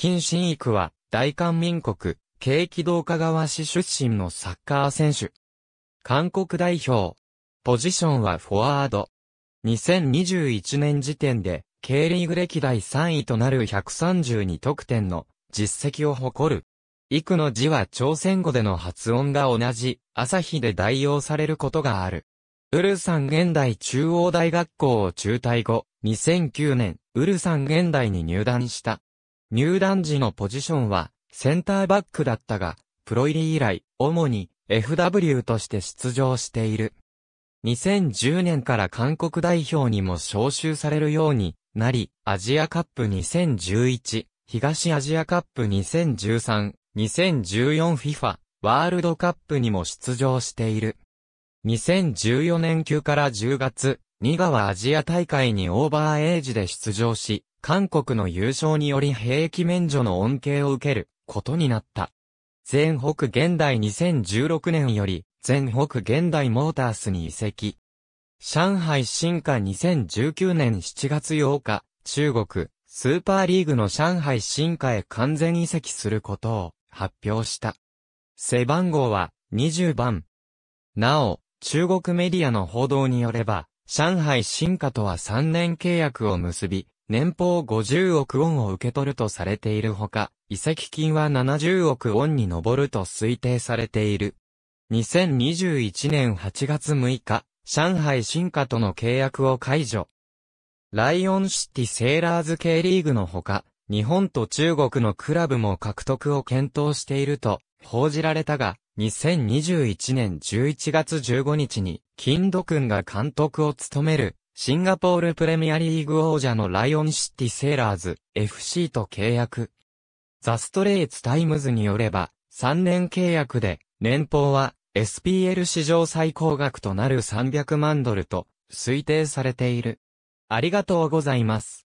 金新育は、大韓民国、景気道化川市出身のサッカー選手。韓国代表。ポジションはフォワード。2021年時点で、K リーグ歴代3位となる132得点の実績を誇る。育の字は朝鮮語での発音が同じ、朝日で代用されることがある。ウルサン現代中央大学校を中退後、2009年、ウルサン現代に入団した。入団時のポジションは、センターバックだったが、プロ入り以来、主に FW として出場している。2010年から韓国代表にも招集されるようになり、アジアカップ2011、東アジアカップ2013、2014FIFA ワールドカップにも出場している。2014年級から10月、2川アジア大会にオーバーエイジで出場し、韓国の優勝により兵役免除の恩恵を受けることになった。全北現代2016年より全北現代モータースに移籍。上海進化2019年7月8日、中国、スーパーリーグの上海進化へ完全移籍することを発表した。背番号は20番。なお、中国メディアの報道によれば、上海進化とは3年契約を結び、年俸50億ウォンを受け取るとされているほか、遺跡金は70億ウォンに上ると推定されている。2021年8月6日、上海進化との契約を解除。ライオンシティセーラーズ系リーグのほか、日本と中国のクラブも獲得を検討していると報じられたが、2021年11月15日に、金土君が監督を務めるシンガポールプレミアリーグ王者のライオンシティセーラーズ FC と契約。ザストレイツタイムズによれば、3年契約で、年俸は SPL 史上最高額となる300万ドルと推定されている。ありがとうございます。